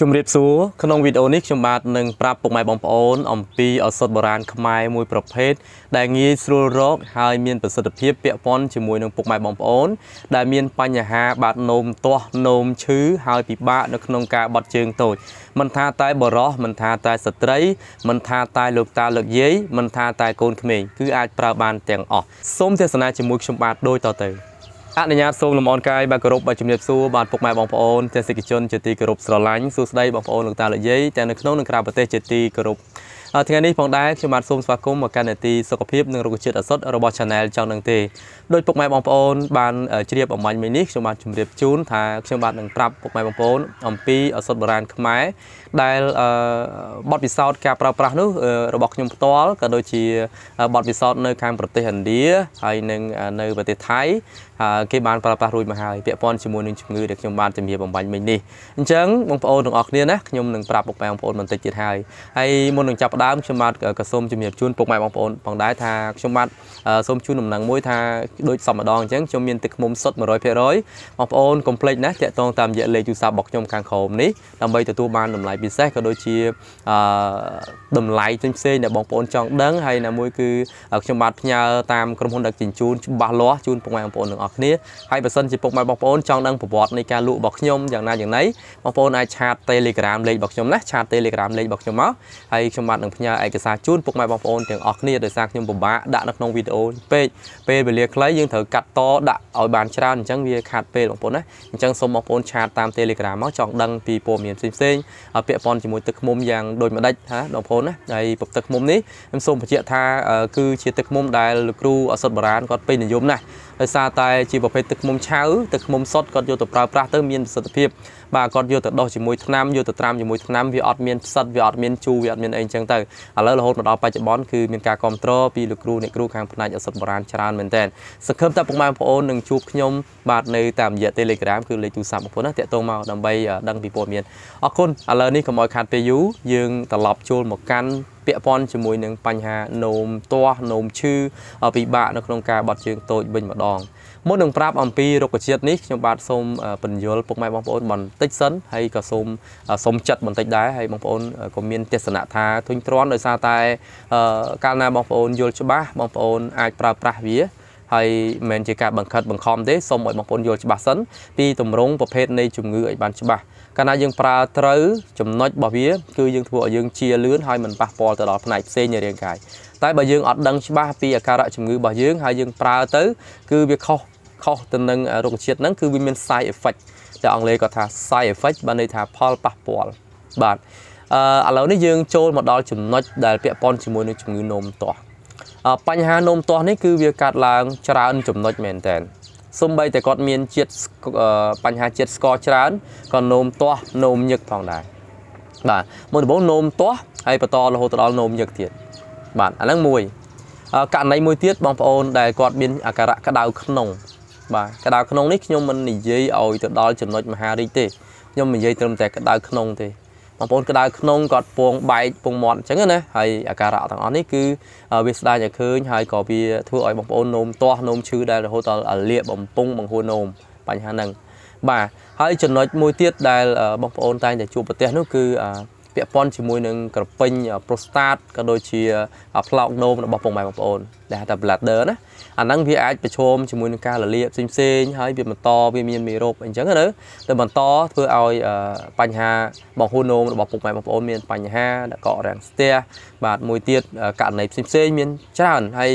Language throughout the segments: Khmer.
ជំរាបសួរក្នុងវីដេអូនេះខ្ញុំបាទនឹងប្រាប់ពុកម៉ែបងប្អូនអំពីឱសថបុរាណខ្មែរមួយប្រភេទដែលងាយស្រួលរកហើយមានប្រសិទ្ធភាពពាក់ព័ន្ធជាមួយនឹងពុកម៉ែបងប្អូនដែលមានបញ្ហាបាត់នោមទាស់នោមឈឺហើយពិបាកនៅក្នុងការបត់ជើងតូចមិនថាតែបរោះមិនថាតែស្ត្រីមិនថាតែលោកតាលោកយាយមិនថាតែកូនក្មេងគឺអាចប្រើបានទាំងអស់សូមទេសនាជាមួយខ្ញុំបាទដូចតទៅអនុញ្ញាតសូមលំអរកាយបាទគោរពបាទជំរាបសួរបាទពុកម៉ែបងប្អូនទេសនិកជនជាទីគោរពស្រឡាញ់សួស្តីបងប្អូនលោកតាលោកយាយទាំងនៅក្នុងនិងក្រៅប្រទេសជាទីគោរពថ្ងៃនេះផងដែរខ្ញុំបាទសូមស្វាគមន៍មកកាន់នាទីសុខភាពនិងរុក្ខជាតិឱសថរបស់ Channel ចောင်းនឹងទេដោយពុកម៉ែបងប្អូនបានជ្រាបអំបញ្ញមួយនេះខ្ញុំបាទជម្រាបជូនថាខ្ញុំបាទនឹងប្រាប់ពុកម៉ែបងប្អូនអំពីឱសថបុរាណខ្មែរដែលបទពិសោធន៍ការប្រើប្រាស់នោះរបស់ខ្ញុំផ្ទាល់ក៏ដូចជាបទពិសោធន៍នៅខាងប្រទេសឥណ្ឌាហើយនិងនៅប្រទេសថៃគេបានប្រើប្រាស់រួចមកហើយពាក់ព័ន្ធជាមួយនឹងជំងឺដែលខ្ញុំបានជំរាបបំបញ្ញមិញនេះអញ្ចឹងបងប្អូនទាំងអស់គ្នាណាខ្ញុំនឹងប្រាប់ពុកម៉ែបងប្អូនបន្តិចទៀតហើយហើយមុននឹងចាប់ដើមខ្ញុំបាទក៏សូមជំរាបជូនពុកម៉ែបងប្អូនផងដែរថាខ្ញុំបាទសូមជូនដំណឹងមួយថាដូចសម្ដងអញ្ចឹងខ្ញុំមានទឹកឃុំសុទ្ធ100%បងប្អូនកុំភ្លេចណាតាក់ទងតាមរយៈលេខទូរស័ព្ទរបស់ខ្ញុំខាងក្រោមនេះដើម្បីទទួលបានតម្លៃពិសេសក៏ដូចជាតម្លៃផ្សេងៗដែលបងប្អូនចង់ដឹងហើយណាមួយគឺខ្ញុំបាទផ្ញើតាមក្រុមហ៊ុនដឹកជញ្ជូនច្បាស់លាស់ជូនពុកម៉ែបងប្អូនទាំងអស់គ្នាហើយបើសិនជាពុកម៉ែបងប្អូនចង់ដឹង ប្រវត្តិនៃការលក់របស់ខ្ញុំយ៉ាងណាយ៉ាងណីបងប្អូនអាចឆាត Telegram លេខរបស់ខ្ញុំណាឆាត Telegram លេខរបស់ខ្ញុំមកហើយខ្ញុំបាទនឹងនឹងផ្ញើឯកសារជូនពុកម៉ែបងប្អូនទាំងអស់គ្នាដោយសារខ្ញុំពិបាកដាក់នៅក្នុងវីដេអូពេកពេលវេលាខ្លីយើងត្រូវកាត់តដាក់ឲ្យបានច្រើនអញ្ចឹងវាខាត់ពេលបងប្អូនណាអញ្ចឹងសូមបងប្អូនឆាតតាម Telegram មកចង់ដឹងពីព័ត៌មានផ្សេងៗពាក់ព័ន្ធជាមួយទឹកឃ្មុំយ៉ាងដូចម្ដេចណាបងប្អូនណាហើយពទឹកឃ្មុំនេះខ្ញុំសូមបញ្ជាក់ថា គឺជាទឹកឃ្មុំដែលលោកគ្រូអសត់បារាណគាត់ពេញនិយមណាស់ដោយសារតែជាប្រភេទទឹកឃ្មុំឆៅទឹកឃ្មុំសុតគាត់យកទៅប្រើប្រាស់ទៅមានប្រសិទ្ធភាពបាទគាត់យកទៅដោះជាមួយថ្នាំយកទៅត្រាំជាមួយថ្នាំវាអត់មានផ្សិតវាអត់មានជូរវាអត់មានអីអញ្ចឹងទៅឥឡូវរហូតមកដល់បច្ចុប្បន្នគឺមានការគ្រប់គ្រងពីលោកគ្រូអ្នកគ្រូខាងផ្នែកឱសថបុរាណច្រើនមែនទែនសង្ឃឹមថាពុកម៉ែបងប្អូននឹងជួបខ្ញុំបាទនៅតាមរយៈ Telegram គឺលេខទូរស័ព្ទបងប្អូនណាតាក់ទងមកដើម្បីដឹងពីព័ត៌មានអរគុណឥឡូវនេះកុំឲ្យខាត់ពេលយូរយើងត្រឡប់ចូលមកកាន់ពាក់ព័ន្ធជាមួយនឹងបញ្ហានោមទាស់នោមឈឺពិបាកនៅក្នុងការបាត់ជើងតូចវិញម្ដងមុននឹងប្រាប់អំពីរុក្ខជាតិនេះខ្ញុំបាទសូមបញ្យលពុកម៉ែបងប្អូនបន្តិចសិនហើយក៏សូមសូមចិត្តបន្តិចដែរហើយបងប្អូនក៏មានទស្សនៈថាធុញទ្រាន់ដោយសារតែកាលណាបងប្អូនយល់ច្បាស់បងប្អូនអាចប្រើប្រាស់វាហើយមិនមែនជាការបង្ខិតបង្ខំទេសូមឲ្យបងប្អូនយល់ច្បាស់សិនពីតម្រងប្រភេទនៃជំងឺឲ្យបានច្បាស់កាលណាយើងប្រើត្រូវចំណុចរបស់វាគឺយើងធ្វើឲ្យយើងជាលឿនហើយមិនប៉ះពាល់ទៅដល់ផ្នែកផ្សេងនៃរាងកាយតែបើយើងអត់ដឹងច្បាស់ពីអាការៈជំងឺរបស់យើងហើយយើងប្រើទៅគឺវាខុសខុសទៅនឹងរុក្ខជាតិហ្នឹងគឺវាមាន side effect តែអង់គ្លេសគាត់ថា side effect បានន័យថាផលប៉ះពាល់បាទអឺឥឡូវនេះយើងចូលមកដល់ចំណុច ដែលពាក់ព័ន្ធជាមួយនឹងជំងឺនោមទាស់បញ្ហានោមទាស់នេះគឺវាកើតឡើងច្រើនចំណុចមែនតើសូម្បីតែគាត់មានជាតិបញ្ហាជាតិស្ករច្រើនក៏នោមទាស់នោមញឹកផងដែរបាទមុនដំបូងនោមទាស់ហើយបន្តរហូតដល់នោមញឹកទៀតបាទអាហ្នឹងមួយករណីមួយទៀតបងប្អូនដែលគាត់មានអាការៈក្តៅក្នុងបាទកដៅក្នុងនេះខ្ញុំមិននិយាយឲ្យទៅដល់ចំណុចមហារាជទេខ្ញុំនិយាយត្រឹមតែកដៅក្នុងទេបងប្អូនកដៅក្នុងគាត់ពងបែកពងមាត់អញ្ចឹងណាហើយអាការៈទាំងអស់នេះគឺវាស្ដាយតែឃើញហើយក៏វា ធ្វើឲ្យបងប្អូននោមទាស់នោមឈឺដែររហូតដល់លាកបំពង់បង្ហួរនោមបញ្ហាហ្នឹងបាទហើយចំណុចមួយទៀតដែលបងប្អូនតែងតែជួបប្រទេសនោះគឺពាក់ព័ន្ធជាមួយនឹងក្រពេញប្រូស្តាតក៏ដូចជាផ្លោកនោមរបស់ពងម៉ែបងប្អូនដែលហៅថា bladder ណាអាហ្នឹងវាអាចប្រឈមជាមួយនឹងការលលាបផ្សេងផ្សេងហើយវាបន្តវាមានមេរោគអីចឹងណាដែលបន្តធ្វើឲ្យបញ្ហាបងហ៊ូនោមរបស់ពុកម៉ែបងប្អូនមានបញ្ហាកករាំងស្ទះបាទមួយទៀតករណីផ្សេងផ្សេងមានច្រើនហើយ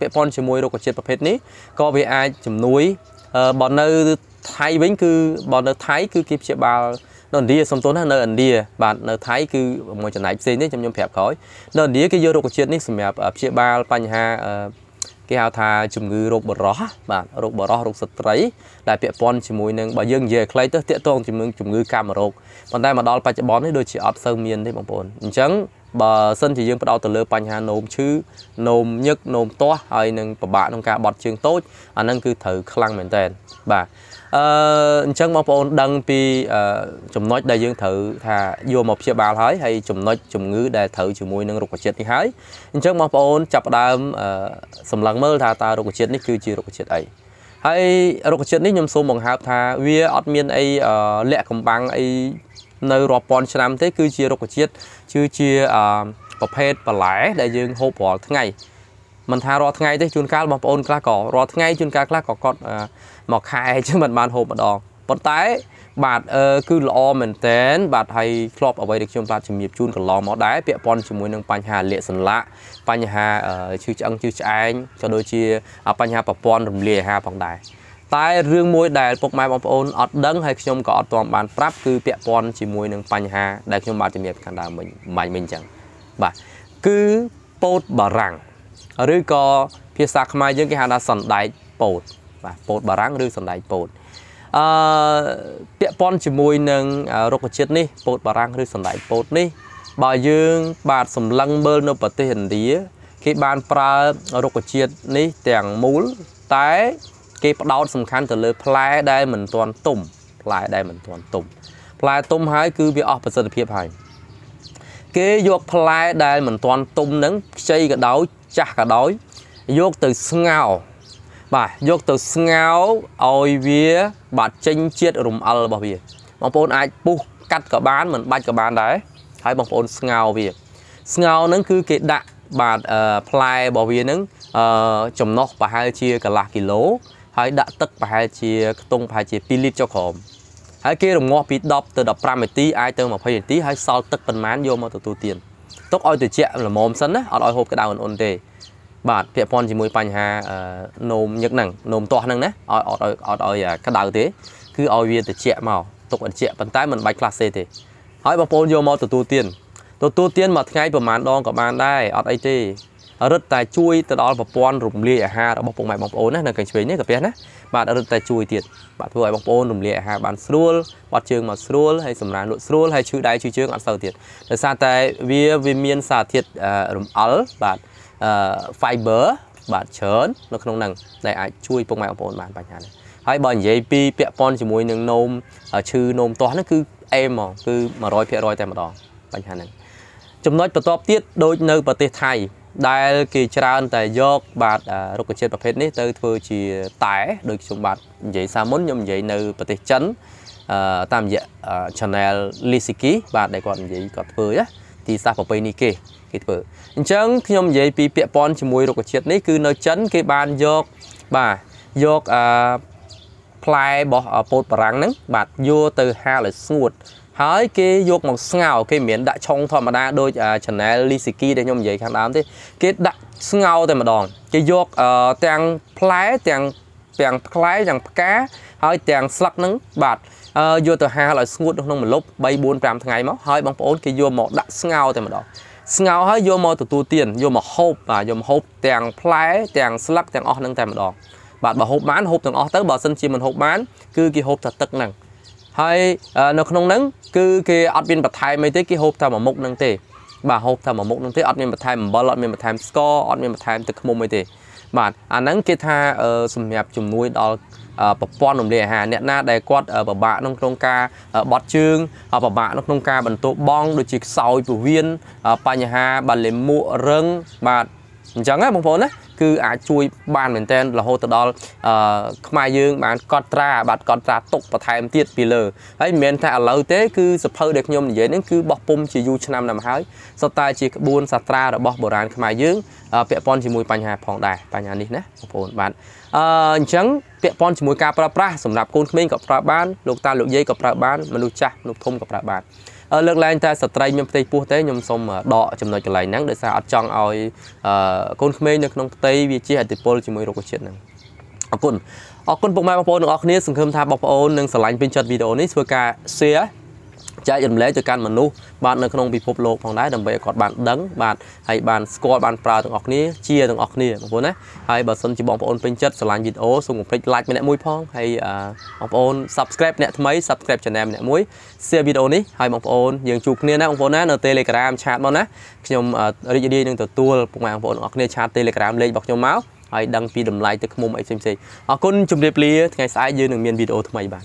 ពាក់ព័ន្ធជាមួយរោគជាតិប្រភេទនេះក៏វាអាចជំនួយបើនៅថៃវិញគឺបើនៅថៃគឺគេព្យាបាលនៅឥណ្ឌាសំទោសណានៅឥណ្ឌាបាទនៅថៃគឺមួយចំណែកផ្សេងនេះខ្ញុំខ្ញុំប្រាប់ក្រោយនៅឥណ្ឌាគេយករុក្ខជាតិនេះសម្រាប់ព្យាបាលបញ្ហាគេហៅថាជំងឺរោគបរោះបាទរោគបរោះរោគស្ត្រី ដែលពាក់ព័ន្ធជាមួយនឹងបើយើងនិយាយឲ្យខ្លីទៅតាក់ទងជាមួយជំងឺកាមរោគប៉ុន្តែមកដល់បច្ចុប្បន្ននេះដូចជាអត់សូវមានទេបងប្អូនអញ្ចឹងបើសិនជាយើងផ្ដោតទៅលើបញ្ហានោមឈឺនោមញឹកនោមទាស់ហើយនឹងពិបាកក្នុងការបត់ជើងតូចអាហ្នឹងគឺត្រូវខ្លាំងមែនតើបាទអឺអញ្ចឹងបងប្អូនដឹងពីចំណុចដែលយើងត្រូវថាយកមកព្យាបាលហើយហើយចំណុចជំងឺដែលត្រូវជាមួយនឹងរុក្ខជាតិនេះហើយអញ្ចឹងបងប្អូនចាប់ផ្ដើមសម្លឹងមើលថាតើរុក្ខជាតិនេះគឺជារុក្ខជាតិអីហើយរុក្ខជាតិនេះខ្ញុំសូមបង្ហើបថាវាអត់មានអីលាក់កំបាំងអីនៅរាប់ពាន់ឆ្នាំទេគឺជារុក្ខជាតិគឺជាប្រភេទបន្លែ ដែលយើងហូបរាល់ថ្ងៃមិនថារាល់ថ្ងៃទេជួនកាលបងប្អូនខ្លះក៏រាល់ថ្ងៃជួនកាលខ្លះក៏គាត់មកខែចឹងមិនបានហូបម្ដងប៉ុន្តែ បាទគឺល្អមែនតែនបាទហើយធ្លាប់អ្វីដែលខ្ញុំបាទជំរាបជូនកន្លងមកដែរពាក់ព័ន្ធជាមួយនឹងបញ្ហាលាកសន្លាក់បញ្ហាឈឺឆ្អឹងឈឺឆ្អែងក៏ដូចជាបញ្ហាប្រព័ន្ធរំលាយអាហារផងដែរតែរឿងមួយដែលពុកម៉ែបងប្អូនអត់ដឹងហើយខ្ញុំក៏អត់ទាន់បានប្រាប់គឺពាក់ព័ន្ធជាមួយនឹងបញ្ហាដែលខ្ញុំបានជំរាបខាងដើមមិញមិនមិញអញ្ចឹងបាទគឺពោតបារាំងឬក៏ភាសាខ្មែរយើងគេហៅថាសណ្ដែកពោតបាទពោតបារាំង ឬសណ្ដែកពោតអឺពាក់ព័ន្ធជាមួយនឹងរុក្ខជាតិនេះពោតបារាំង ឬសណ្ដែកពោតនេះបើយើង បាទសម្លឹងមើល នៅប្រទេសឥណ្ឌាគេបាន ប្រើរុក្ខជាតិនេះទាំងមូលតែគេផ្ដោតសំខាន់ទៅលើផ្លែដែលមិនទាន់ទុំផ្លែដែលមិនទាន់ទុំផ្លែទុំហើយគឺវាអស់ប្រសិទ្ធភាពហើយគេយកផ្លែដែលមិនទាន់ទុំនឹងខ្ចីក៏ដោយចាស់ក៏ដោយយកទៅស្ងោបាទយកទៅស្ងោឲ្យវា បាទចេញជាតិរំអិលរបស់វាបងប្អូនអាចពុះកាត់ក៏បានមិនបាច់ក៏បានដែរហើយបងប្អូនស្ងោវា ស្ងោនឹងគឺគេដាក់បាទផ្លែរបស់វានឹងចំណុះប្រហែលជាកន្លះគីឡូហើយដាក់ទឹកប្រហែលជាខ្ទង់ប្រហែលជា2លីត្រចុះក្រោមហើយគេរងាស់ពី10ទៅ15នាទីអាចទៅ20នាទីហើយសល់ទឹកប៉ុន្មានយកមកទទួលទាន ទុកឲ្យត្រជាក់ល្មមសិនណាអត់ឲ្យហូបក្តៅអ៊ុនអ៊ុនទេ បាទពាក់ព័ន្ធជាមួយបញ្ហានោមញឹកហ្នឹងនោមទាស់ហ្នឹងណាឲ្យអត់ឲ្យអត់ឲ្យក្តៅទេ គឺឲ្យវាត្រជាក់មកទុកត្រជាក់ប៉ុន្តែមិនបាច់ខ្លាសេទេហើយបងប្អូនយកមកទទួលទានទទួលទានមួយថ្ងៃប្រហែលដងក៏បានដែរអត់អីទេរឹតតែជួយទៅដល់ប្រព័ន្ធរំលាយអាហាររបស់ពុកម៉ែបងប្អូនណានៅកញ្ឆ្វេងនេះកាពះណាបាទរឹតតែជួយទៀតបាទធ្វើឲ្យបងប្អូនរំលាយអាហារបានស្រួលបាត់ជើងមកស្រួលហើយសម្រានលក់ស្រួលហើយឈឺដៃឈឺជើងអត់សូវទៀតដោយសារតែវាវាមានសារធាតុរំអិលបាទ fiber បាទច្រើននៅក្នុងហ្នឹងដែលអាចជួយពុកម៉ែបងប្អូនបានបញ្ហានេះហើយបើនិយាយពីពាក់ព័ន្ធជាមួយនឹងនោមឈឺនោមទាស់ហ្នឹងគឺអេមហ្មងគឺ100%តែម្ដងបញ្ហាហ្នឹងចំណុចបន្ទាប់ទៀតដូចនៅប្រទេសថៃដែល គេច្រើន តែយក បាទរុក្ខជាតិប្រភេទនេះទៅធ្វើជាតែដូចខ្ញុំបាទនិយាយសាមុនខ្ញុំនិយាយនៅប្រទេសចិនតាមរយៈ channel Lisiki បាទដែលគាត់និយាយគាត់ធ្វើណាទីសាសប្រពៃនេះគេគេធ្វើអញ្ចឹងខ្ញុំនិយាយពីពាក់ព័ន្ធជាមួយរុក្ខជាតិនេះគឺនៅចិនគេបានយកបាទយកអឺផ្លែរបស់ពោតបារាំងហ្នឹងបាទយកទៅហាលឲ្យស្ងួតហើយគេយកមកស្ងោគេមិនដាក់ឆុងធម្មតាដូច channel Lisiki ដែលខ្ញុំនិយាយខាងដើមទេគេដាក់ស្ងោតែម្ដងគេយកទាំងផ្លែទាំងទាំងផ្លែទាំងផ្កាហើយទាំងស្លឹកហ្នឹងបាទយកទៅហាលឲ្យស្ងួតក្នុងម្លប់3 4 5ថ្ងៃមកហើយបងប្អូនគេយកមកដាក់ស្ងោតែម្ដងស្ងោហើយយកមកទទួលទានយកមកហូបបាទយកមកហូបទាំងផ្លែទាំងស្លឹកទាំងអស់ហ្នឹងតែម្ដងបាទបើហូបបានហូបទាំងអស់ទៅបើសិនជាមិនហូបបានគឺគេហូបតែទឹកហ្នឹងហើយនៅក្នុងហ្នឹងគឺគេអត់មានបន្ថែមអីទេគេហូបតែមួយមុខហ្នឹងទេបាទហូបតែមួយមុខហ្នឹងទេអត់មានបន្ថែមអំបិលអត់មានបន្ថែមស្ករអត់មានបន្ថែមទឹកឃ្មុំអីទេបាទអាហ្នឹងគេថាសម្រាប់ជំនួយដល់ប្រព័ន្ធរំលាយអាហារអ្នកណាដែលគាត់ពិបាកក្នុងក្នុងការបត់ជើងពិបាកក្នុងការបន្ទោបង់ដូចជាខ្សោយពោះវៀនបញ្ហា បាទលេមួករឹង បាទអញ្ចឹងណាបងប្អូនណាគឺអាចជួយបានមែនទែនរហូតទៅដល់អឺខ្មែរយើងបានកត់ត្រាបាទកត់ត្រាទុកបន្ថែមទៀតពីលើហើយមិនមែនថាឥឡូវទេគឺសភៅដែលខ្ញុំនិយាយហ្នឹងគឺបោះពុំជាយូរឆ្នាំណាស់មកហើយសុទ្ធតែជាក្បួនសាត្រារបស់បុរាណខ្មែរយើង ពាក់ព័ន្ធជាមួយបញ្ហាផងដែរបញ្ហានេះណាបងប្អូនបាទអឺអញ្ចឹងពាក់ព័ន្ធជាមួយការប្រើប្រាស់សម្រាប់កូនក្មេងក៏ប្រើបាន លោកតាលោកយាយក៏ប្រើបានមនុស្សចាស់មនុស្សធំក៏ប្រើបានលើកឡើងតែស្ត្រីមានផ្ទៃពោះទេខ្ញុំសូមដកចំណុចកន្លែងហ្នឹងដោយសារអត់ចង់ឲ្យកូនក្មេងនៅក្នុងផ្ទៃវាជាអតិពលជាមួយរោគជាតិហ្នឹងអរគុណអរគុណពុកម៉ែបងប្អូនទាំងអស់គ្នាសង្ឃឹមថាបងប្អូននឹងស្រឡាញ់ពេញចិត្តវីដេអូនេះធ្វើការ share ចែករំលែកទៅកាន់មនុស្សបាទនៅក្នុងពិភពលោកផងដែរដើម្បីឲ្យគាត់បានដឹងបាទហើយបានស្គាល់បានប្រើទាំងអស់គ្នាជាទាំងអស់គ្នាបងប្អូនណាហើយបើសិនជាបងប្អូនពេញចិត្តស្រឡាញ់វីដេអូសូមកុំភ្លេច like ម្នាក់មួយផងហើយបងប្អូន subscribe អ្នកថ្មី subscribe channel ម្នាក់មួយ share វីដេអូនេះហើយបងប្អូនយើងជួបគ្នាណាបងប្អូនណានៅ Telegram chat បងណាខ្ញុំរីករាយនឹងទទួលពុកម៉ែបងប្អូនទាំងអស់គ្នា chat Telegram លេខរបស់ខ្ញុំមកហើយដឹងពីតម្លៃទឹកឃុំអីផ្សេងៗអរគុណជម្រាបលាថ្ងៃស្អែកយើងនឹងមានវីដេអូថ្មីបាទ